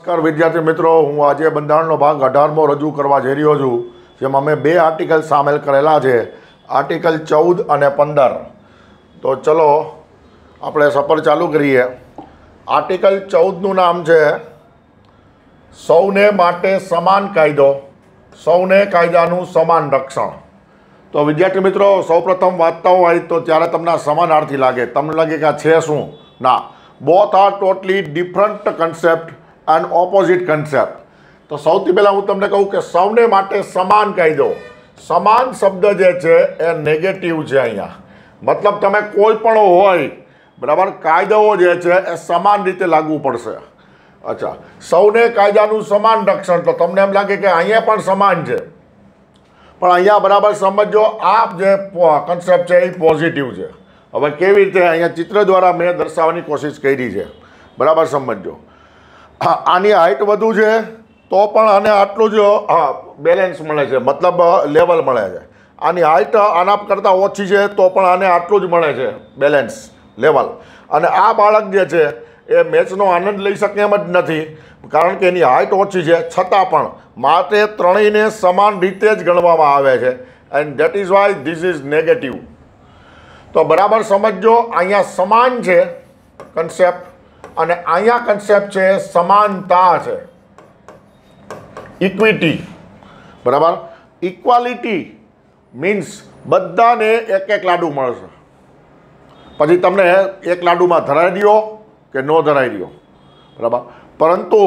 નમસ્કાર વિદ્યાર્થી મિત્રો હું આજે બંધારણનો ભાગ અઢારમો રજૂ કરવા જઈ રહ્યો છું જેમાં મેં બે આર્ટિકલ સામેલ કરેલા છે આર્ટિકલ ચૌદ અને પંદર તો ચલો આપણે સફર ચાલુ કરીએ આર્ટિકલ ચૌદનું નામ છે સૌને માટે સમાન કાયદો સૌને કાયદાનું સમાન રક્ષણ તો વિદ્યાર્થી મિત્રો સૌપ્રથમ વાંચતા હોય તો ત્યારે તમને સમાનાર્થી લાગે તમને લાગે કે આ છે શું ના both are totally different concept and opposite concept તો સૌથી પહેલાં હું તમને કહું કે સૌને માટે સમાન કાયદો સમાન શબ્દ જે છે એ નેગેટિવ છે અહીંયા મતલબ તમે કોઈ પણ હોય બરાબર કાયદાઓ જે છે એ સમાન રીતે લાગુ પડશે અચ્છા સૌને કાયદાનું સમાન રક્ષણ તો તમને એમ લાગે કે અહીંયા પણ સમાન છે પણ અહીંયા બરાબર સમજો આ જે કન્સેપ્ટ છે એ પોઝિટિવ છે હવે કેવી રીતે અહીંયા ચિત્ર દ્વારા મેં દર્શાવવાની કોશિશ કરી છે બરાબર સમજો હા આની હાઇટ વધુ છે તો પણ આને આટલું જ હા બેલેન્સ મળે છે મતલબ લેવલ મળે છે આની હાઇટ આના કરતાં ઓછી છે તો પણ આને આટલું જ મળે છે બેલેન્સ લેવલ અને આ બાળક જે છે એ મેચનો આનંદ લઈ શકે એમ જ નથી કારણ કે એની હાઇટ ઓછી છે છતાં પણ માટે ત્રણેયને સમાન રીતે જ ગણવામાં આવે છે and that is why this is negative તો બરાબર સમજો અહીંયા સમાન છે કન્સેપ્ટ અને અહીંયા કન્સેપ્ટ છે સમાનતા છે ઇક્વિટી બરાબર ઇક્વાલિટી મીન્સ બધાને એક એક લાડુ મળશે પછી તમને એક લાડુમાં ધરાઈ દો કે ન ધરાવી દો બરાબર પરંતુ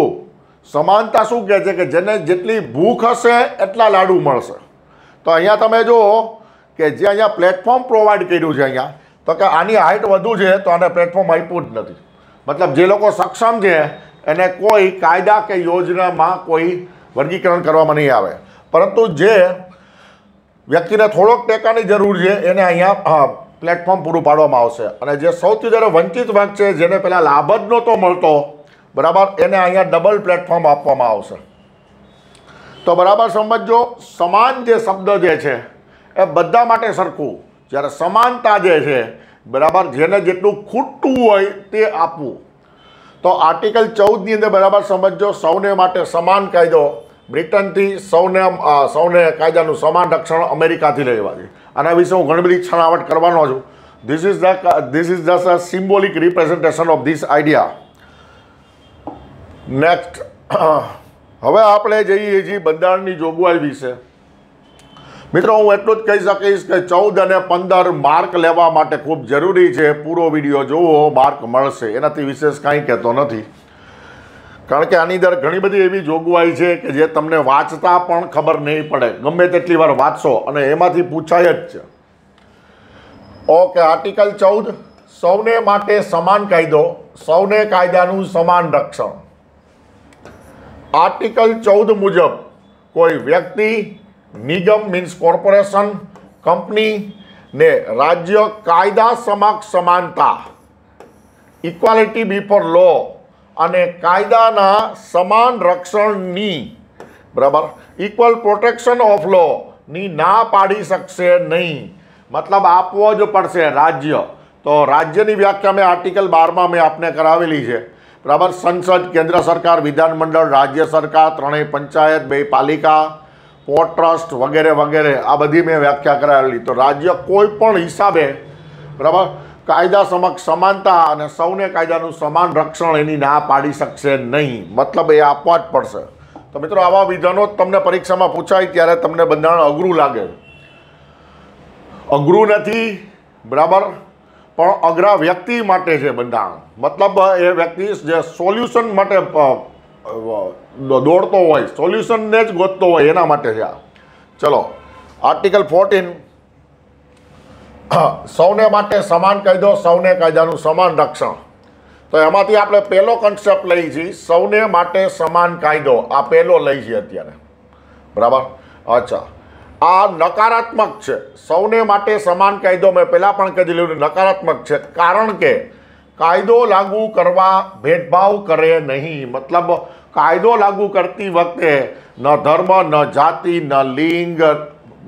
સમાનતા શું કહે છે કે જેને જેટલી ભૂખ હશે એટલા લાડુ મળશે તો અહીંયા તમે જો કે જે અહીંયા પ્લેટફોર્મ પ્રોવાઈડ કર્યું છે અહીંયા તો કે આની હાઇટ વધુ છે તો આને પ્લેટફોર્મ આપ્યું જ નથી મતલબ જે લોકો સક્ષમ છે એને કોઈ કાયદા કે યોજનામાં કોઈ વર્ગીકરણ કરવામાં નહીં આવે પરંતુ જે વ્યક્તિને થોડોક ટેકાની જરૂર છે એને અહીંયા પ્લેટફોર્મ પૂરું પાડવામાં આવશે અને જે સૌથી જ્યારે વંચિત વર્ગ છે જેને પહેલાં લાભ જ નહોતો મળતો બરાબર એને અહીંયા ડબલ પ્લેટફોર્મ આપવામાં આવશે તો બરાબર સમજો સમાન જે શબ્દ જે છે એ બધા માટે સરખું જ્યારે સમાનતા જે છે બરાબર જેને જેટલું ખૂટતું હોય તે આપવું તો આર્ટિકલ ચૌદની અંદર બરાબર સમજો સૌને માટે સમાન કાયદો બ્રિટનથી સૌને સૌને કાયદાનું સમાન રક્ષણ અમેરિકાથી લેવા છે આના વિશે હું ઘણી બધી છણાવટ કરવાનો છું this is the this is the symbolic representation of this idea next હવે આપણે જઈએ છીએ બંધારણની જોગવાઈ વિશે મિત્રો હું એટલું જ કહી શકીશ કે ચૌદ અને પંદર માર્ક લેવા માટે ખૂબ જરૂરી છે પૂરો વિડીયો જોવો માર્ક મળશે એનાથી વિશેષ કાંઈ કહેતો નથી કારણ કે આની અંદર ઘણી બધી એવી જોગવાઈ છે કે જે તમને વાંચતા પણ ખબર નહીં પડે ગમે તેટલી વાર વાંચશો અને એમાંથી પૂછાય જ છે ઓકે આર્ટિકલ ચૌદ સૌને માટે સમાન કાયદો સૌને કાયદાનું સમાન રક્ષણ આર્ટિકલ ચૌદ મુજબ કોઈ વ્યક્તિ નિગમ મીન્સ કોર્પોરેશન કંપની ને રાજ્ય કાયદા સમક્ષ સમાનતા ઇક્વાલિટી બિફોર લો અને કાયદાના સમાન રક્ષણની બરાબર ઇક્વલ પ્રોટેક્શન ઓફ લો ની ના પાડી શકશે નહીં મતલબ આપવો જ પડશે રાજ્ય તો રાજ્યની વ્યાખ્યા મેં આર્ટિકલ બારમાં મેં આપને કરાવેલી છે બરાબર સંસદ કેન્દ્ર સરકાર વિધાનમંડળ રાજ્ય સરકાર ત્રણેય પંચાયત બે પાલિકા ટ્રસ્ટ વગેરે વગેરે આ બધી મેં વ્યાખ્યા કરાવેલી તો રાજ્ય કોઈ પણ હિસાબે બરાબર કાયદા સમક્ષ સમાનતા અને સૌને કાયદાનું સમાન રક્ષણ એની ના પાડી શકશે નહીં મતલબ એ આપવા જ પડશે તો મિત્રો આવા વિધાનો તમને પરીક્ષામાં પૂછાય ત્યારે તમને બંધારણ અઘરું લાગે અઘરું નથી બરાબર પણ અઘરા વ્યક્તિ માટે છે બંધારણ મતલબ એ વ્યક્તિ જે સોલ્યુશન માટે દોડતો હોય સોલ્યુશનને જ ગોતતો હોય એના માટે છે આ ચલો આર્ટિકલ ફોર્ટીન સૌને માટે સમાન કાયદો સૌને કાયદાનું સમાન રક્ષણ તો એમાંથી આપણે પહેલો કન્સેપ્ટ લઈએ છીએ સૌને માટે સમાન કાયદો આ પહેલો લઈ છીએ અત્યારે બરાબર અચ્છા આ નકારાત્મક છે સૌને માટે સમાન કાયદો મેં પહેલાં પણ કહી દીધું નકારાત્મક છે કારણ કે કાયદો લાગુ કરવા ભેદભાવ કરે નહીં મતલબ કાયદો લાગુ કરતી વખતે ન ધર્મ ન જાતિ ન લિંગ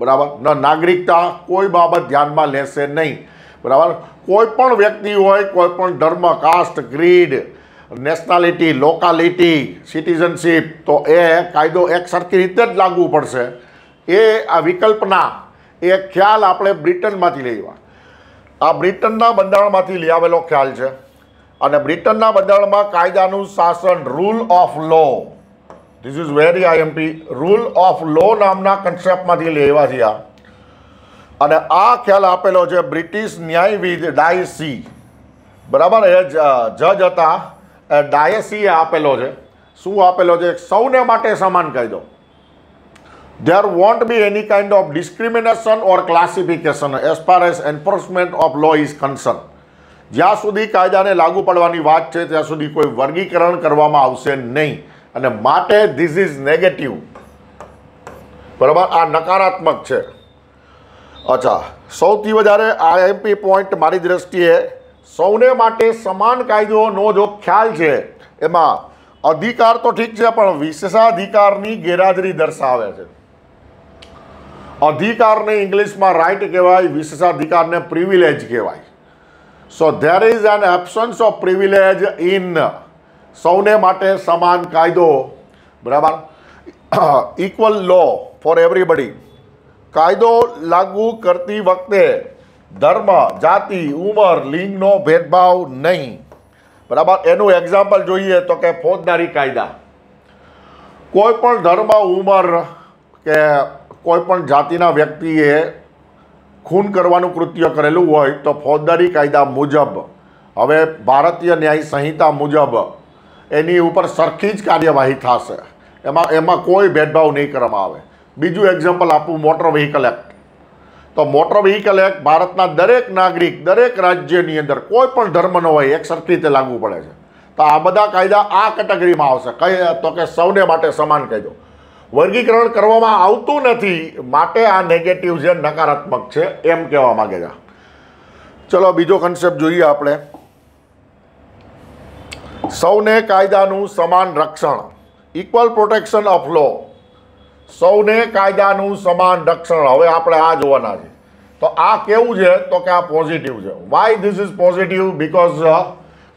બરાબર ન નાગરિકતા કોઈ બાબત ધ્યાનમાં લેશે નહીં બરાબર કોઈ પણ વ્યક્તિ હોય કોઈ પણ ધર્મ caste creed nationality locality citizenship તો એ કાયદો એક સરખી રીતે જ લાગુ પડશે એ આ વિકલ્પના એ ખ્યાલ આપણે બ્રિટનમાંથી લઈ આ બ્રિટનના બંધારણમાંથી લઈ આવેલો ખ્યાલ છે અને બ્રિટનના બંધારણમાં કાયદાનું શાસન rule of law this is very IMP rule of law નામના કન્સેપ્ટમાંથી લેવા છે આ અને આ ખ્યાલ આપેલો છે બ્રિટિશ ન્યાયવિદ ડાયસી બરાબર એ જજ હતા એ ડાયસીએ આપેલો છે શું આપેલો છે સૌને માટે સમાન કાયદો there won't be any kind of discrimination or classification as far as enforcement of law is concern જ્યાં સુધી કાયદાને લાગુ પડવાની વાત છે ત્યાં સુધી કોઈ વર્ગીકરણ કરવામાં આવશે નહીં અને માટે ધીસ ઇઝ નેગેટિવ બરાબર આ નકારાત્મક છે અચ્છા સૌથી વધારે આઈએમપી પોઈન્ટ મારી દ્રષ્ટિએ સૌને માટે સમાન કાયદોનો જો ખ્યાલ છે એમાં અધિકાર તો ઠીક છે પણ વિશેષાધિકારની ગેરહાજરી દર્શાવે છે અધિકારને ઇંગ્લિશમાં રાઇટ કહેવાય વિશેષાધિકારને પ્રિવિલેજ કહેવાય so there is an absence of privilege in સૌને માટે સમાન કાયદો બરાબર ઇક્વલ લો ફોર એવરીબડી કાયદો લાગુ કરતી વખતે ધર્મ જાતિ ઉંમર લિંગનો ભેદભાવ નહીં બરાબર એનું એક્ઝામ્પલ જોઈએ તો કે ફોજદારી કાયદા કોઈ પણ ધર્મ ઉંમર કે કોઈ પણ જાતિના વ્યક્તિએ ખૂન કરવાનું કૃત્ય કરેલું હોય તો ફોજદારી કાયદા મુજબ હવે ભારતીય ન્યાય સંહિતા મુજબ એની ઉપર સરખી જ કાર્યવાહી થશે એમાં એમાં કોઈ ભેદભાવ નહીં કરવામાં આવે બીજું એક્ઝામ્પલ આપું મોટર વ્હીકલ એક્ટ તો મોટર વ્હીકલ એક્ટ ભારતના દરેક નાગરિક દરેક રાજ્યની અંદર કોઈ પણ ધર્મનો હોય એક સરખી રીતે લાગુ પડે છે તો આ બધા કાયદા આ કેટેગરીમાં આવશે કઈ તો કે સૌને માટે સમાન કાયદો વર્ગીકરણ કરવામાં આવતું નથી માટે આ નેગેટિવ છે નકારાત્મક છે એમ કહેવા માગે છે ચલો બીજો કન્સેપ્ટ જોઈએ આપણે સૌને કાયદાનું સમાન રક્ષણ ઇક્વલ પ્રોટેક્શન ઓફ લો સૌને કાયદાનું સમાન રક્ષણ હવે આપણે આ જોવાના છે તો આ કેવું છે તો કે આ પોઝિટિવ છે why this is positive because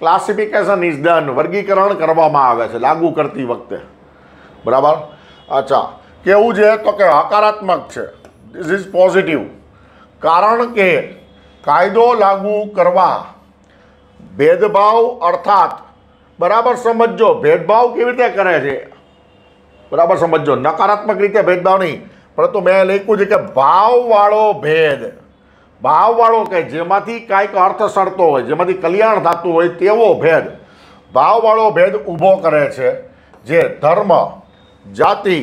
classification is done વર્ગીકરણ કરવામાં આવે છે લાગુ કરતી વખતે બરાબર અચ્છા કેવું છે તો કે હકારાત્મક છે ધીસ ઇઝ પોઝિટિવ કારણ કે કાયદો લાગુ કરવા ભેદભાવ અર્થાત બરાબર સમજો ભેદભાવ કેવી રીતે કરે છે બરાબર સમજો નકારાત્મક રીતે ભેદભાવ નહીં પરંતુ મેં લખ્યું છે કે ભાવવાળો ભેદ ભાવવાળો કે જેમાંથી કાંઈક અર્થ સરતો હોય જેમાંથી કલ્યાણ થતું હોય તેવો ભેદ ભાવવાળો ભેદ ઊભો કરે છે જે ધર્મ જાતિ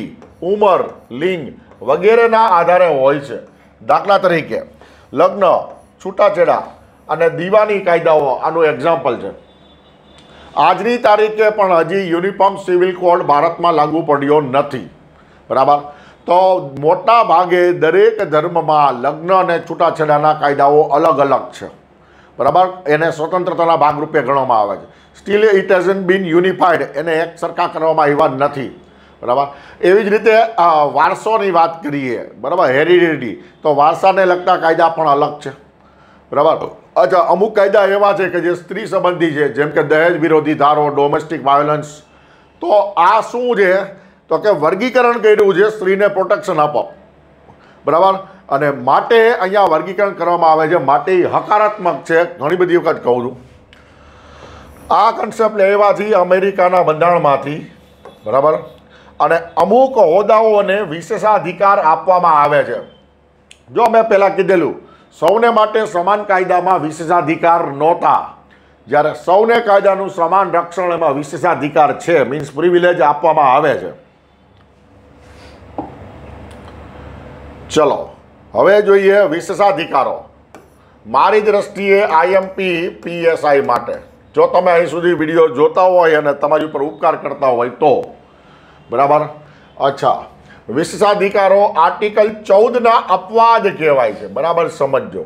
ઉંમર લિંગ વગેરેના આધારે હોય છે દાખલા તરીકે લગ્ન છૂટાછેડા અને દીવાની કાયદાઓ આનું એક્ઝામ્પલ છે આજની તારીખે પણ હજી યુનિફોર્મ સિવિલ કોડ ભારતમાં લાગુ પડ્યો નથી બરાબર તો મોટા ભાગે દરેક ધર્મમાં લગ્ન અને છૂટાછેડાના કાયદાઓ અલગ અલગ છે બરાબર એને સ્વતંત્રતાના ભાગરૂપે ગણવામાં આવે છે still it hasn't been unified એને એક સરખા કરવામાં આવ્યા નથી બરાબર એવી જ રીતે વારસોની વાત કરીએ બરાબર હેરિડિટી તો વારસાને લગતા કાયદા પણ અલગ છે બરાબર અચ્છા અમુક કાયદા એવા છે કે જે સ્ત્રી સંબંધી છે જેમ કે દહેજ વિરોધી ધારો ડોમેસ્ટિક વાયોલન્સ તો આ શું છે તો કે વર્ગીકરણ કર્યું છે સ્ત્રીને પ્રોટેક્શન આપો બરાબર અને માટે અહીંયા વર્ગીકરણ કરવામાં આવે છે માટે હકારાત્મક છે ઘણી બધી વખત કહું છું આ કન્સેપ્ટ લેવાથી અમેરિકાના બંધારણમાંથી બરાબર અને અમુક હોદ્દાઓને વિશેષાધિકાર આપવામાં આવે છે જો મેં પહેલાં કીધેલું સૌને માટે સમાન કાયદામાં વિશેષાધિકાર નહોતા જ્યારે સૌને કાયદાનું સમાન રક્ષણ એમાં વિશેષાધિકાર છે મીન્સ પ્રિવિલેજ આપવામાં આવે છે ચલો હવે જોઈએ વિશેષાધિકારો મારી દ્રષ્ટિએ આઈએમપી પીએસઆઈ માટે જો તમે અહીં સુધી વિડીયો જોતા હોય અને તમારી ઉપર ઉપકાર કરતા હોય તો બરાબર અચ્છા વિશેષાધિકારો આર્ટિકલ ચૌદના અપવાદ કહેવાય છે બરાબર સમજો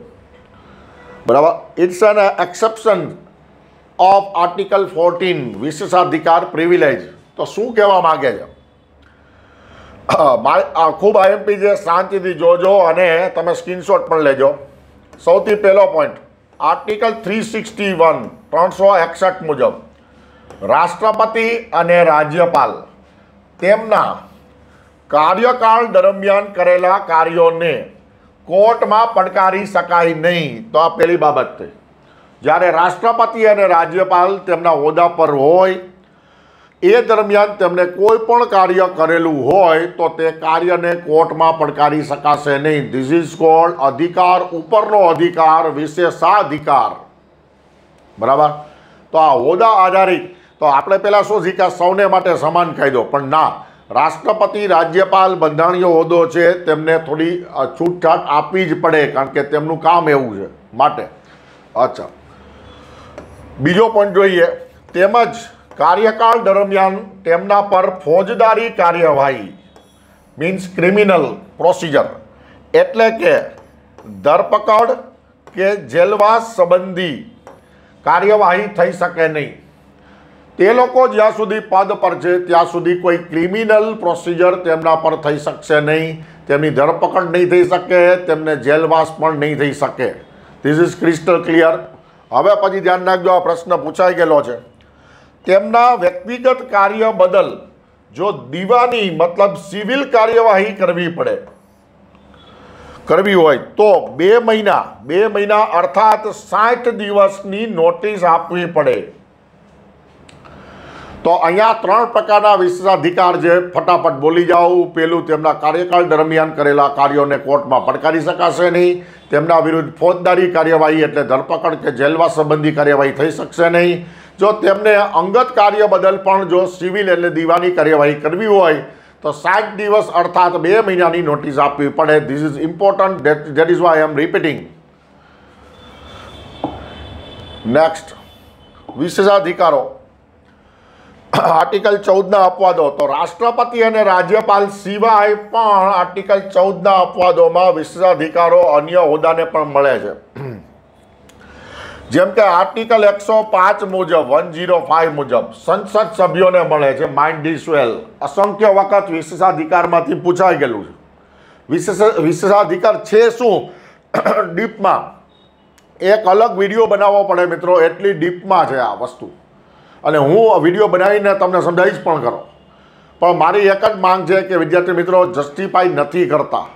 બરાબર it's an exception of article fourteen વિશેષાધિકાર પ્રિવિલેજ તો શું કહેવા માગે છે ખૂબ આઈએમપી જે શાંતિથી જોજો અને તમે સ્ક્રીનશોટ પણ લેજો સૌથી પહેલો point article three sixty one ત્રણસો એકસઠ મુજબ રાષ્ટ્રપતિ અને રાજ્યપાલ તેમના કાર્યકાળ દરમિયાન કરેલા કાર્યોને કોર્ટમાં પડકારી શકાય નહીં તો આ પહેલી બાબત જ્યારે રાષ્ટ્રપતિ અને રાજ્યપાલ તેમના હોદ્દા પર હોય એ દરમિયાન તેમણે કોઈ પણ કાર્ય કરેલું હોય તો તે કાર્યને કોર્ટમાં પડકારી શકાશે નહીં ધીસ ઇઝ કોલ્ડ અધિકાર ઉપરનો અધિકાર વિશેષાધિકાર બરાબર તો આ હોદ્દા આધારિત તો આપણે પહેલાં શું શીખ્યા સૌને માટે સમાન કાયદો પણ ના રાષ્ટ્રપતિ રાજ્યપાલ બંધારણીય હોદ્દો છે તેમને થોડી છૂટછાટ આપવી જ પડે કારણ કે તેમનું કામ એવું છે માટે અચ્છા બીજો પણ જોઈએ તેમજ કાર્યકાળ દરમિયાન તેમના પર ફોજદારી કાર્યવાહી મીન્સ ક્રિમિનલ પ્રોસિજર એટલે કે ધરપકડ કે જેલવાસ સંબંધી કાર્યવાહી થઈ શકે નહીં તે લોકો જ્યાં સુધી પદ પર છે ત્યાં સુધી કોઈ ક્રિમિનલ પ્રોસિજર તેમના પર થઈ શકશે નહીં તેમની ધરપકડ નહીં થઈ શકે તેમને જેલવાસ પણ નહીં થઈ શકે ધીઝ ઇઝ ક્રિસ્ટલ ક્લિયર હવે પછી ધ્યાન રાખજો આ પ્રશ્ન પૂછાઈ ગયેલો છે તેમના વ્યક્તિગત કાર્ય બદલ જો દીવાની મતલબ સિવિલ કાર્યવાહી કરવી પડે કરવી હોય તો બે મહિના બે મહિના અર્થાત સાઠ દિવસની નોટિસ આપવી પડે તો અહીંયા ત્રણ પ્રકારના વિશેષાધિકાર જે ફટાફટ બોલી જાઓ પેલું તેમના કાર્યકાળ દરમિયાન કરેલા કાર્યોને કોર્ટમાં પડકારી શકાશે નહીં તેમના વિરુદ્ધ ફોજદારી કાર્યવાહી એટલે ધરપકડ કે જેલવા સંબંધી કાર્યવાહી થઈ શકશે નહીં જો તેમને અંગત કાર્ય બદલ પણ જો સિવિલ એટલે દીવાની કાર્યવાહી કરવી હોય તો સાત દિવસ અર્થાત બે મહિનાની નોટિસ આપવી પડે this is important that is why I am repeating next વિશેષાધિકારો આર્ટિકલ ચૌદના અપવાદો તો રાષ્ટ્રપતિ અને રાજ્યપાલ સિવાય પણ આર્ટિકલ ચૌદના અપવાદોમાં વિશેષાધિકારો અન્ય હોદ્દાને પણ મળે છે જેમ કે આર્ટિકલ એકસો પાંચ મુજબ વન જીરો ફાઇવ મુજબ સંસદ સભ્યોને મળે છે માઇન્ડ ડિસવેલ અસંખ્ય વખત વિશેષાધિકારમાંથી પૂછાઈ ગયેલું છે વિશેષ વિશેષાધિકાર છે શું ડીપમાં એક અલગ વિડીયો બનાવવો પડે મિત્રો એટલી ડીપમાં છે આ વસ્તુ અને હું વિડીયો બનાવીને તમને સમજાવીશ પણ કરો પણ મારી એક જ માંગ છે કે વિદ્યાર્થી મિત્રો જસ્ટિફાઈ નથી કરતા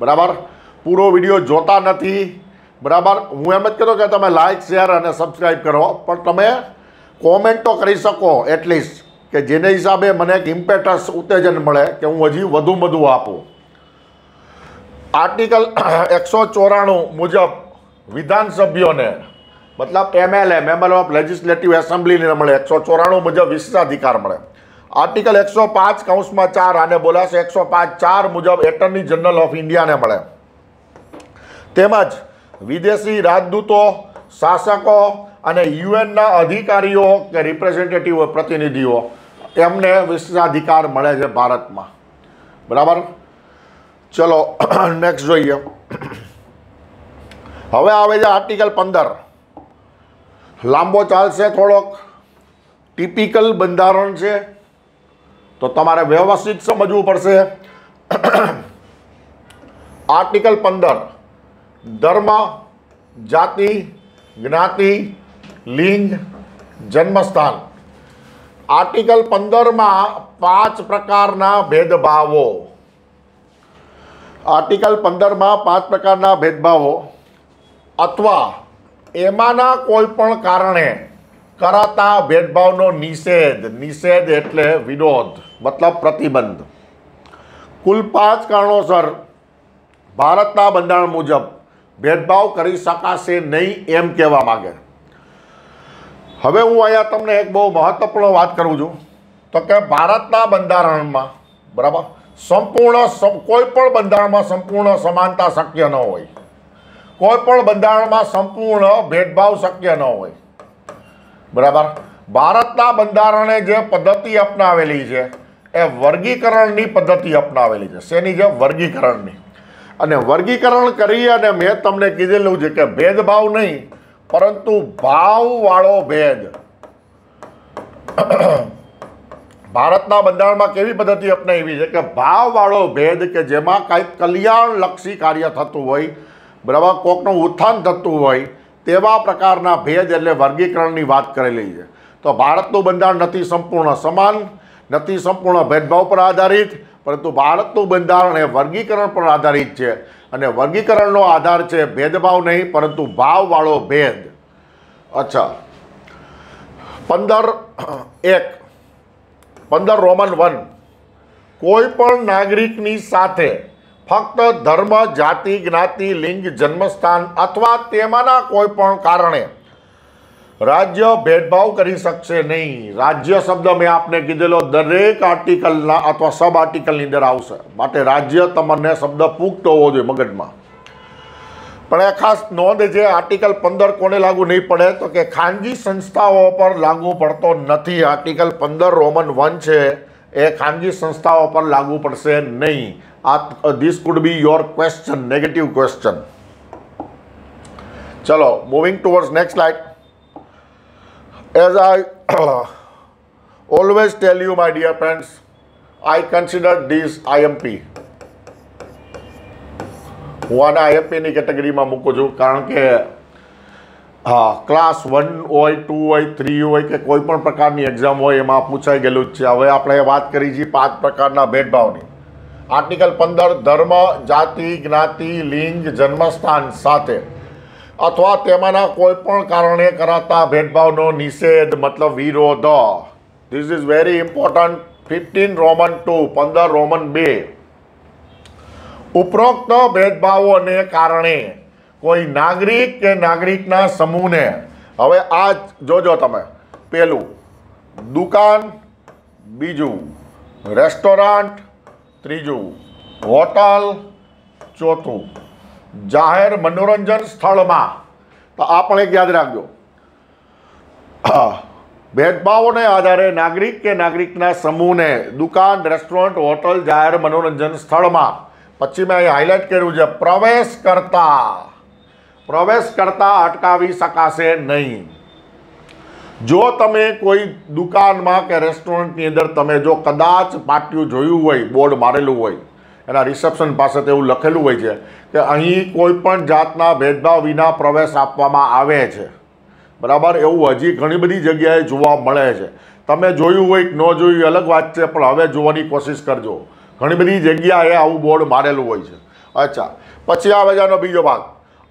બરાબર પૂરો વિડીયો જોતા નથી બરાબર હું એમ જ કહેતો કે તમે લાઇક શેર અને સબસ્ક્રાઈબ કરો પણ તમે કોમેન્ટ તો કરી શકો એટલીસ્ટ કે જેને હિસાબે મને એક ઇમ્પેટસ ઉત્તેજન મળે કે હું હજી વધુ વધુ આપું આર્ટિકલ એકસો ચોરાણું મુજબ વિધાનસભ્યોને મતલબ એમએલએ મેમ્બર ઓફ લેજિસ્લેટિવ એસેમ્બલીને મળે એકસો ચોરાણું મુજબ વિશેષાધિકાર મળે આર્ટિકલ એકસો પાંચ કૌંસમાં ચાર આને બોલાશે એકસો પાંચ ચાર મુજબ એટર્ની જનરલ ઓફ ઇન્ડિયાને મળે તેમજ વિદેશી રાજદૂતો શાસકો અને યુએનના અધિકારીઓ કે રિપ્રેઝેન્ટેટિવ પ્રતિનિધિઓ એમને વિશેષાધિકાર મળે છે ભારતમાં બરાબર ચલો નેક્સ્ટ જોઈએ હવે આવે છે આર્ટિકલ પંદર લાંબો ચાલશે થોડોક ટિપિકલ બંધારણ છે તો તમારે વ્યવસ્થિત સમજવું પડશે આર્ટિકલ પંદર ધર્મ જાતિ જ્ઞાતિ લિંગ જન્મસ્થાન આર્ટિકલ પંદરમાં પાંચ પ્રકારના ભેદભાવો આર્ટિકલ પંદરમાં પાંચ પ્રકારના ભેદભાવો અથવા એમાંના કોઈ પણ કારણે કરાતા ભેદભાવનો નિષેધ નિષેધ એટલે વિરોધ મતલબ પ્રતિબંધ કુલ પાંચ કારણોસર ભારતના બંધારણ મુજબ ભેદભાવ કરી શકાશે નહીં એમ કહેવા માગે હવે હું અહીંયા તમને એક બહુ મહત્વપૂર્ણ વાત કરું છું તો કે ભારતના બંધારણમાં બરાબર સંપૂર્ણ કોઈ પણ બંધારણમાં સંપૂર્ણ સમાનતા શક્ય ન હોય કોઈ પણ બંધારણમાં સંપૂર્ણ ભેદભાવ શક્ય ન હોય બરાબર ભારતના બંધારણે જે પદ્ધતિ અપનાવેલી છે એ વર્ગીકરણની પદ્ધતિ અપનાવેલી છે શેની જે વર્ગીકરણની અને વર્ગીકરણ કરી અને મેં તમને કીધેલું છે કે ભેદભાવ નહીં પરંતુ ભાવવાળો ભેદ ભારતના બંધારણમાં કેવી પદ્ધતિ અપનાવી છે કે ભાવવાળો ભેદ કે જેમાં કાંઈક કલ્યાણલક્ષી કાર્ય થતું હોય બરાબર કોકનું ઉત્થાન થતું હોય તેવા પ્રકારના ભેદ એટલે વર્ગીકરણની વાત કરેલી છે તો ભારતનું બંધારણ નથી સંપૂર્ણ સમાન નથી સંપૂર્ણ ભેદભાવ પર આધારિત પરંતુ ભારતનું બંધારણ એ વર્ગીકરણ પર આધારિત છે અને વર્ગીકરણનો આધાર છે ભેદભાવ નહીં પરંતુ ભાવવાળો ભેદ અચ્છા પંદર એક પંદર રોમન વન કોઈ પણ નાગરિકની સાથે ફક્ત ધર્મ જાતિ જ્ઞાતિ લિંગ જન્મસ્થાન અથવા તેમાંના કોઈ પણ કારણે રાજ્ય ભેદભાવ કરી શકશે નહીં રાજ્ય શબ્દ મેં આપને કીધેલો દરેક આર્ટિકલના અથવા સબ આર્ટિકલની અંદર આવશે માટે રાજ્ય તમને શબ્દ પૂગતો હોવો જોઈએ મગજમાં પણ એ ખાસ નોંધ છે આર્ટિકલ પંદર કોને લાગુ નહીં પડે તો કે ખાનગી સંસ્થાઓ પર લાગુ પડતો નથી આર્ટિકલ પંદર રોમન વન છે એ ખાનગી સંસ્થાઓ પર લાગુ પડશે નહીં આ this could be your question negative question ચલો moving towards next light as I always tell you my dear friends I consider this IMP હું આને આઈએમપીની કેટેગરીમાં મૂકું છું કારણ કે હા ક્લાસ વન હોય ટુ હોય થ્રી હોય કે કોઈ પણ પ્રકારની એક્ઝામ હોય એમાં પૂછાઈ ગયેલું જ છે હવે આપણે વાત કરી છીએ પાંચ પ્રકારના ભેદભાવની આર્ટિકલ પંદર ધર્મ જાતિ જ્ઞાતિ લિંગ જન્મસ્થાન સાથે અથવા તેમાંના કોઈ પણ કારણે કરાતા ભેદભાવનો નિષેધ મતલબ વિરોધ this is very important fifteen roman two પંદર રોમન બે ઉપરોક્ત ભેદભાવોને કારણે કોઈ નાગરિક કે નાગરિકના સમૂહને હવે આ જોજો તમે પેલું દુકાન બીજું રેસ્ટોરન્ટ ત્રીજું હોટલ ચોથું જાહેર મનોરંજન સ્થળમાં તો આ પણ એક યાદ રાખજો ભેદભાવોને આધારે નાગરિક કે નાગરિકના સમૂહને દુકાન રેસ્ટોરન્ટ હોટલ જાહેર મનોરંજન સ્થળમાં પછી મેં અહીં હાઇલાઇટ કર્યું છે પ્રવેશ કરતા પ્રવેશ કરતા અટકાવી શકાશે નહીં જો તમે કોઈ દુકાનમાં કે રેસ્ટોરન્ટની અંદર તમે જો કદાચ પાટિયું જોયું હોય બોર્ડ મારેલું હોય એના રિસેપ્શન પાસે તેવું લખેલું હોય છે કે અહીં કોઈ પણ જાતના ભેદભાવ વિના પ્રવેશ આપવામાં આવે છે બરાબર એવું હજી ઘણી બધી જગ્યાએ જોવા મળે છે તમે જોયું હોય ન જોયું અલગ વાત છે પણ હવે જોવાની કોશિશ કરજો ઘણી બધી જગ્યાએ આવું બોર્ડ મારેલું હોય છે અચ્છા પછી આવે છે બીજો ભાગ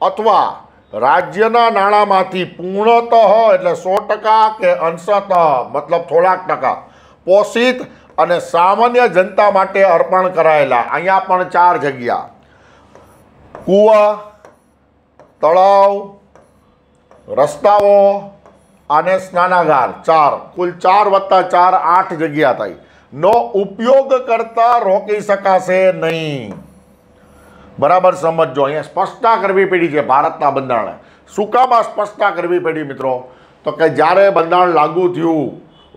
અથવા રાજ્યના નાણાંમાંથી પૂર્ણતઃ એટલે સો ટકા કે અંશતઃ મતલબ થોડાક ટકા પોષિત અને સામાન્ય જનતા માટે અર્પણ કરાયેલા અહીંયા પણ ચાર જગ્યા કૂવા તળાવ રસ્તાઓ અને સ્નાનાગાર ચાર કુલ ચાર વત્તા ચાર આઠ જગ્યા થઈ નો ઉપયોગ કરતા રોકી શકાશે નહીં બરાબર સમજજો અહીંયા સ્પષ્ટતા કરવી પડી છે ભારતના બંધારણે શું કામ સ્પષ્ટતા કરવી પડી મિત્રો તો કે જ્યારે બંધારણ લાગુ થયું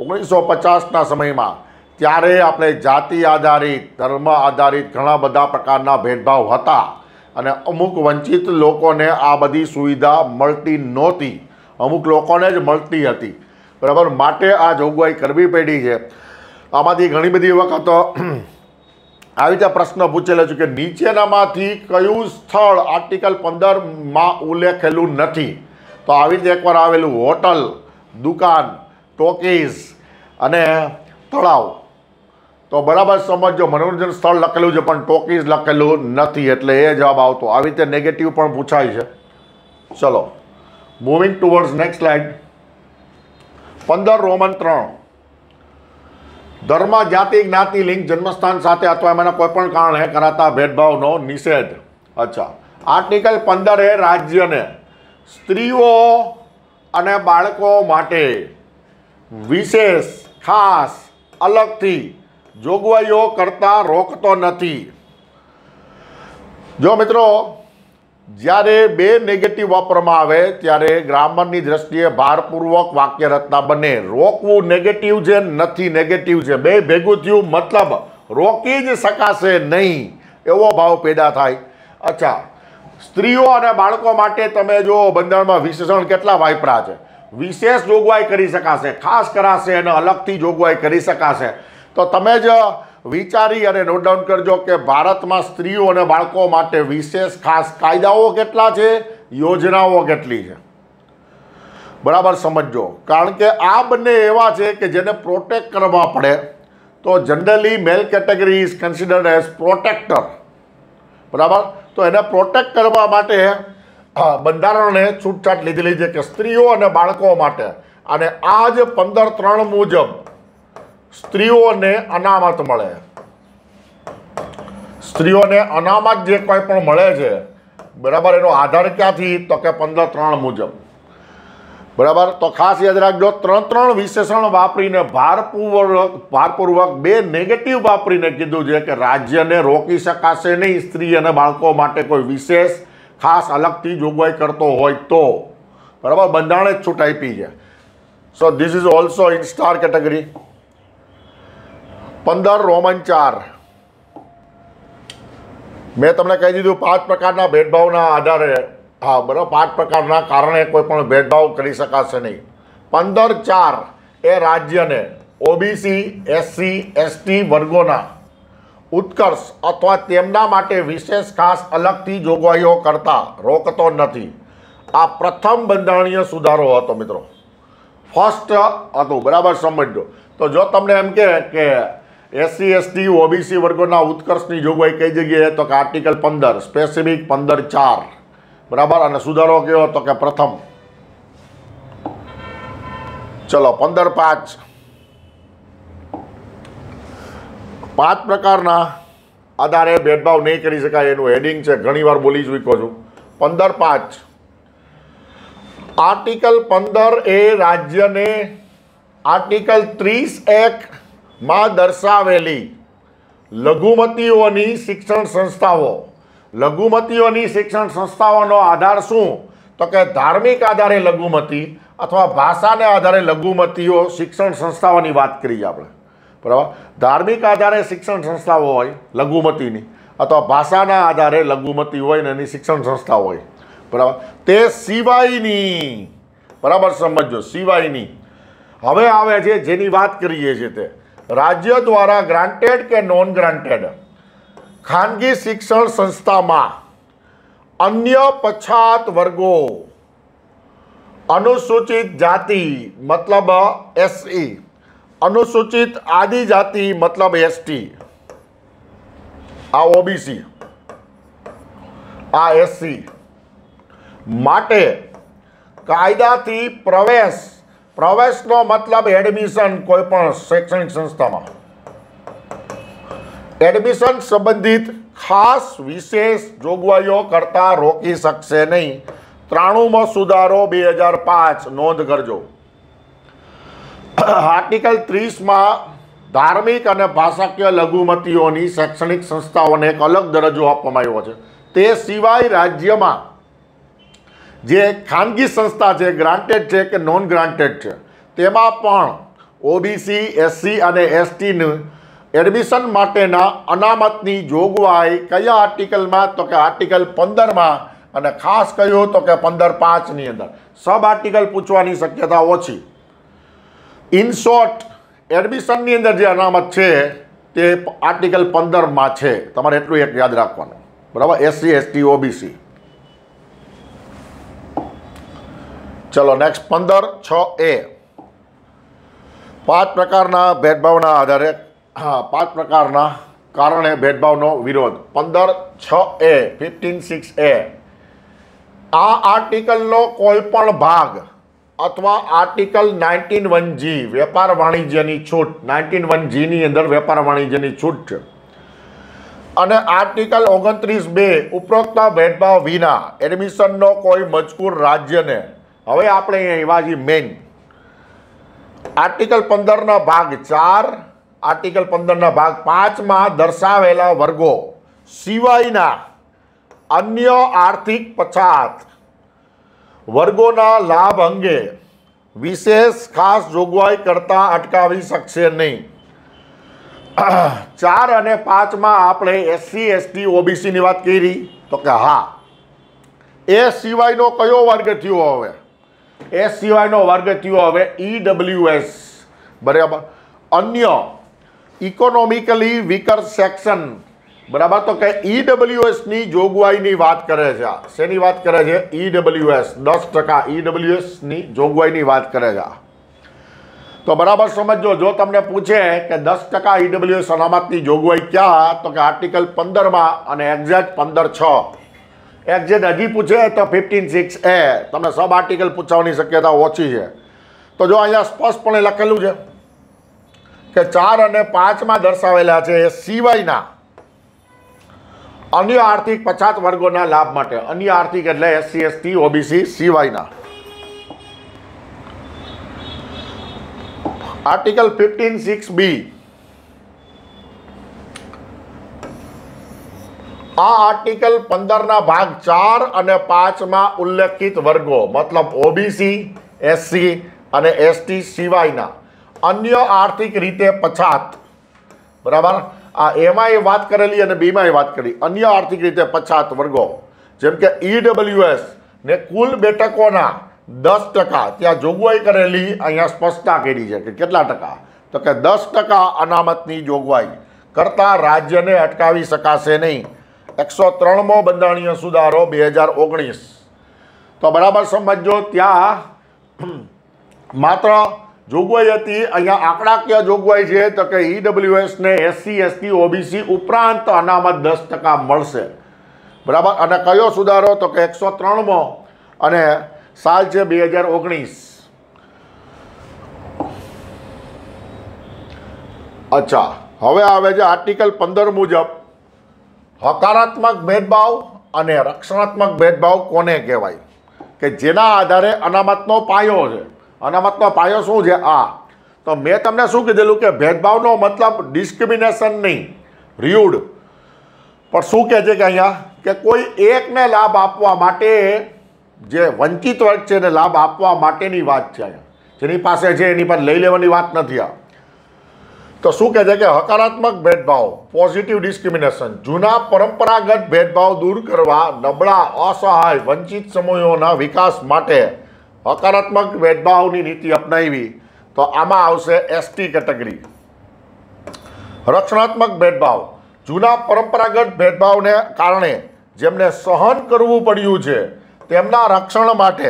ઓગણીસો પચાસના સમયમાં ત્યારે આપણે જાતિ આધારિત ધર્મ આધારિત ઘણા બધા પ્રકારના ભેદભાવ હતા અને અમુક વંચિત લોકોને આ બધી સુવિધા મળતી નહોતી અમુક લોકોને જ મળતી હતી બરાબર માટે આ જોગવાઈ કરવી પડી છે આમાંથી ઘણી બધી વખત આવી રીતે પ્રશ્ન પૂછેલો છું કે નીચેનામાંથી કયું સ્થળ આર્ટિકલ પંદરમાં ઉલ્લેખેલું નથી તો આવી રીતે એકવાર આવેલું હોટલ દુકાન ટોકીઝ અને તળાવ તો બરાબર સમજો મનોરંજન સ્થળ લખેલું છે પણ ટોકીઝ લખેલું નથી એટલે એ જવાબ આવતો આવી રીતે નેગેટિવ પણ પૂછાય છે ચલો મૂવિંગ ટુવર્ડ્સ નેક્સ્ટ સ્લાઇડ પંદર રોમન ત્રણ ધર્મ જાતિ જ્ઞાતિ લિંગ જન્મસ્થાન સાથે અથવા એમાંના પણ કારણે કરાતા ભેદભાવનો નિષેધ અચ્છા આર્ટિકલ પંદર એ રાજ્યને સ્ત્રીઓ અને બાળકો માટે વિશેષ ખાસ અલગથી જોગવાઈઓ કરતા રોકતો નથી જો મિત્રો જ્યારે બે નેગેટિવ વાપરવામાં આવે ત્યારે ગ્રામરની દ્રષ્ટિએ ભારપૂર્વક વાક્ય રચના બને રોકવું નેગેટિવ છે નથી નેગેટિવ છે બે ભેગું થયું મતલબ રોકી જ શકાશે નહીં એવો ભાવ પેદા થાય અચ્છા સ્ત્રીઓ અને બાળકો માટે તમે જો બંધારણમાં વિશેષણ કેટલા વાપરા છે વિશેષ જોગવાઈ કરી શકાશે ખાસ કરાશે અને અલગથી જોગવાઈ કરી શકાશે તો તમે જ વિચારી અને નોટ ડાઉન કરજો કે ભારતમાં સ્ત્રીઓ અને બાળકો માટે વિશેષ ખાસ કાયદાઓ કેટલા છે યોજનાઓ કેટલી છે બરાબર સમજજો કારણ કે આ બંને એવા છે કે જેને પ્રોટેક્ટ કરવા પડે તો generally male category is considered as protector બરાબર તો એને પ્રોટેક્ટ કરવા માટે બંધારણને છૂટછાટ લીધેલી છે કે સ્ત્રીઓ અને બાળકો માટે અને આ જ પંદર ત્રણ મુજબ સ્ત્રીઓને અનામત મળે સ્ત્રીઓને અનામત જે કંઈ પણ મળે છે બરાબર એનો આધાર ક્યાંથી તો કે પંદર ત્રણ મુજબ બરાબર તો ખાસ યાદ રાખજો ત્રણ ત્રણ વિશેષણ વાપરીને ભારપૂર્વક ભારપૂર્વક બે નેગેટિવ વાપરીને કીધું છે કે રાજ્યને રોકી શકાશે નહીં સ્ત્રી અને બાળકો માટે કોઈ વિશેષ ખાસ અલગથી જોગવાઈ કરતો હોય તો બરાબર બંધારણે જ છૂટ આપી છે so this is also in star category પંદર રોમન ચાર મેં તમને કહી દીધું પાંચ પ્રકારના ભેદભાવના આધારે હા બરાબર પાંચ પ્રકારના કારણે કોઈ પણ ભેદભાવ કરી શકાશે નહીં પંદર ચાર એ રાજ્યને ઓબીસી એસસી એસટી વર્ગોના ઉત્કર્ષ અથવા તેમના માટે વિશેષ ખાસ અલગથી જોગવાઈઓ કરતા રોકતો નથી આ પ્રથમ બંધારણીય સુધારો હતો મિત્રો ફર્સ્ટ હતું બરાબર સમજો તો જો તમને એમ કે એસસી એસટી ઓબીસી વર્ગોના ઉત્કર્ષની જોગવાઈ કઈ જગ્યાએ તો કે આર્ટિકલ પંદર સ્પેસિફિક પંદર ચાર બરાબર અને સુધારો કયો તો કે પ્રથમ ચલો પંદર પાંચ પાંચ પ્રકારના આધારે ભેદભાવ નહીં કરી શકાય એનું હેડિંગ છે ઘણીવાર બોલી ચૂક્યો છું પંદર પાંચ આર્ટિકલ પંદર એ રાજ્યને આર્ટિકલ ત્રીસ એક માં દર્શાવેલી લઘુમતીઓની શિક્ષણ સંસ્થાઓ લઘુમતીઓની શિક્ષણ સંસ્થાઓનો આધાર શું તો કે ધાર્મિક આધારે લઘુમતી અથવા ભાષાને આધારે લઘુમતીઓ શિક્ષણ સંસ્થાઓની વાત કરીએ આપણે બરાબર ધાર્મિક આધારે શિક્ષણ સંસ્થાઓ હોય લઘુમતીની અથવા ભાષાના આધારે લઘુમતી હોય ને એની શિક્ષણ સંસ્થા હોય બરાબર તે સિવાયની બરાબર સમજો સિવાયની હવે આવે છે જેની વાત કરીએ છીએ તે राज्य द्वारा ग्रांटेड के नॉन ग्रांटेड खानगी शिक्षण संस्था में अन्य पछात वर्गो अनुसूचित जाति मतलब एसई अनुसूचित आदिजाति मतलब एस टी आ ओबीसी आ एससी कायदा थी प्रवेश પ્રવેશનો મતલબ એડમિશન કોઈ પણ શૈક્ષણિક સંસ્થામાં એડમિશન સંબંધિત ખાસ વિશેષ જોગવાઈઓ કરતાં રોકી શકશે નહીં ત્રાણુંમાં સુધારો બે હજાર પાંચ નોંધ કરજો આર્ટિકલ ત્રીસમાં ધાર્મિક અને ભાષાકીય લઘુમતીઓની શૈક્ષણિક સંસ્થાઓને એક અલગ દરજ્જો આપવામાં આવ્યો છે તે સિવાય રાજ્યમાં જે ખાનગી સંસ્થા છે ગ્રાન્ટેડ છે કે નોન ગ્રાન્ટેડ છે તેમાં પણ ઓબીસી એસસી અને એસટીનું એડમિશન માટેના અનામતની જોગવાઈ કયા આર્ટિકલમાં તો કે આર્ટિકલ પંદરમાં અને ખાસ કહ્યું તો કે પંદર પાંચની અંદર સબ આર્ટિકલ પૂછવાની શક્યતા ઓછી ઇન શોર્ટ એડમિશનની અંદર જે અનામત છે તે આર્ટિકલ પંદરમાં છે તમારે એટલું એક યાદ રાખવાનું બરાબર એસસી એસટી ઓબીસી ચલો નેક્સ્ટ પંદર છ એ પાંચ પ્રકારના ભેદભાવના આધારે હા પાંચ પ્રકારના કારણે ભેદભાવનો વિરોધ પંદર છ એ ફિફ્ટીન સિક્સ એ આ આર્ટિકલનો કોઈ પણ ભાગ અથવા આર્ટિકલ નાઇન્ટીન વન જી વેપાર વાણિજ્યની છૂટ નાઇન્ટીન વન જીની અંદર વેપાર વાણિજ્યની છૂટ છે અને આર્ટિકલ ઓગણત્રીસ બે ઉપરોક્ત ભેદભાવ વિના એડમિશનનો કોઈ મજકૂર રાજ્યને હવે આપણે એવા જે મેઇન આર્ટિકલ પંદરના ભાગ ચાર આર્ટિકલ પંદરના ભાગ પાંચમાં દર્શાવેલા વર્ગો સિવાયના અન્ય આર્થિક પછાત વર્ગોના લાભ અંગે વિશેષ ખાસ જોગવાઈ કરતા અટકાવી શકશે નહીં ચાર અને પાંચમાં આપણે એસસી એસટી ઓબીસીની વાત કરી તો કે હા એ સિવાયનો કયો વર્ગ થયો હવે એસ સિવાયનો વર્ગ થયો હવે ઈડબ્લ્યુએસ e બરાબર અન્ય ઇકોનોમિકલી વિકર સેક્શન બરાબર તો કે ઈડબ્લ્યુએસની e જોગવાઈની વાત કરે છે શેની વાત કરે છે ઈડબ્લ્યુએસ e દસ ટકા ઈડબ્લ્યુએસની જોગવાઈની વાત કરે છે તો બરાબર સમજો જો તમને પૂછે કે દસ ટકા ઈડબ્લ્યુએસ અનામતની જોગવાઈ ક્યાં તો કે આર્ટિકલ પંદરમાં અને એક્ઝેક્ટ પંદર છ એક્ઝેટ હજી પૂછે તો ફિફ્ટીન સિક્સ એ તમને સબ આર્ટિકલ પૂછવાની શક્યતા ઓછી છે તો જો અહીંયા સ્પષ્ટપણે લખેલું છે કે ચાર અને પાંચમાં દર્શાવેલા છે એ સિવાયના અન્ય આર્થિક પછાત વર્ગોના લાભ માટે અન્ય આર્થિક એટલે એસસી એસટી ઓબીસી સિવાયના આર્ટિકલ ફિફ્ટીન સિક્સ બી આ આર્ટિકલ પંદરના ભાગ ચાર અને પાંચમાં ઉલ્લેખિત વર્ગો મતલબ ઓબીસી એસસી અને એસટી સિવાયના અન્ય આર્થિક રીતે પછાત બરાબર આ એમાંય વાત કરેલી અને બીમાંય વાત કરી અન્ય આર્થિક રીતે પછાત વર્ગો જેમ કે ઈડબ્લ્યુએસ e ને કુલ બેઠકોના દસ ટકા ત્યાં જોગવાઈ કરેલી અહીંયા સ્પષ્ટતા કરી છે કે કેટલા ટકા તો કે દસ ટકા અનામતની જોગવાઈ કરતાં રાજ્યને અટકાવી શકાશે નહીં એકસો ત્રણમો બંધારણીય સુધારો બે હજાર ઓગણીસ તો બરાબર સમજો ત્યાં માત્ર જોગવાઈ હતી અહીંયા આંકડાકીય જોગવાઈ છે તો કે ઈડબ્લ્યુએસને એસસી એસટી ઓબીસી ઉપરાંત અનામત દસ ટકા મળશે બરાબર અને કયો સુધારો તો કે એકસો ત્રણમો અને સાલ છે બે હજાર ઓગણીસ અચ્છા હવે આવે છે આર્ટિકલ પંદર મુજબ હકારાત્મક ભેદભાવ અને રક્ષણાત્મક ભેદભાવ કોને કહેવાય કે જેના આધારે અનામતનો પાયો છે અનામતનો પાયો શું છે આ તો મેં તમને શું કીધેલું કે ભેદભાવનો મતલબ ડિસ્ક્રિમિનેશન નહીં રિયુડ પણ શું કહે છે કે અહીંયા કે કોઈ એકને લાભ આપવા માટે જે વંચિત વર્ગ છે એને લાભ આપવા માટેની વાત છે અહીંયા જેની પાસે છે એની પર લઈ લેવાની વાત નથી આ તો શું કહે છે કે હકારાત્મક ભેદભાવ પોઝિટિવ ડિસ્ક્રિમિનેશન જૂના પરંપરાગત ભેદભાવ દૂર કરવા નબળા અસહાય વંચિત સમૂહોના વિકાસ માટે હકારાત્મક ભેદભાવની નીતિ અપનાવી તો આમાં આવશે એસટી કેટેગરી રક્ષણાત્મક ભેદભાવ જૂના પરંપરાગત ભેદભાવને કારણે જેમને સહન કરવું પડ્યું છે તેમના રક્ષણ માટે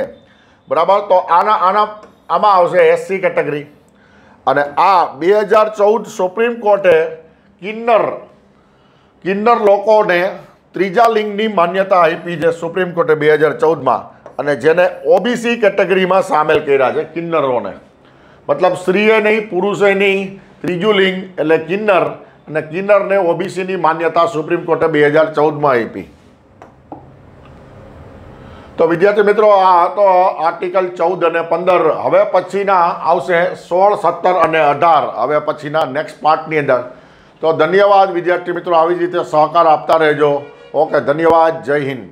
બરાબર તો આના આના આમાં આવશે એસસી કેટેગરી અને આ બે હજાર ચૌદ સુપ્રીમ કોર્ટે કિન્નર કિન્નર લોકોને ત્રીજા લિંગની માન્યતા આપી છે સુપ્રીમ કોર્ટે બે હજાર ચૌદમાં અને જેને ઓબીસી કેટેગરીમાં સામેલ કર્યા છે કિન્નરોને મતલબ સ્ત્રીએ નહીં પુરુષે નહીં ત્રીજું લિંગ એટલે કિન્નર અને કિન્નરને ઓબીસીની માન્યતા સુપ્રીમ કોર્ટે બે હજાર ચૌદમાં આપી તો વિદ્યાર્થી મિત્રો આ હતો આર્ટિકલ ચૌદ અને પંદર હવે પછીના આવશે સોળ સત્તર અને અઢાર હવે પછીના નેક્સ્ટ પાર્ટની અંદર તો ધન્યવાદ વિદ્યાર્થી મિત્રો આવી રીતે સહકાર આપતા રહેજો ઓકે ધન્યવાદ જય હિન્દ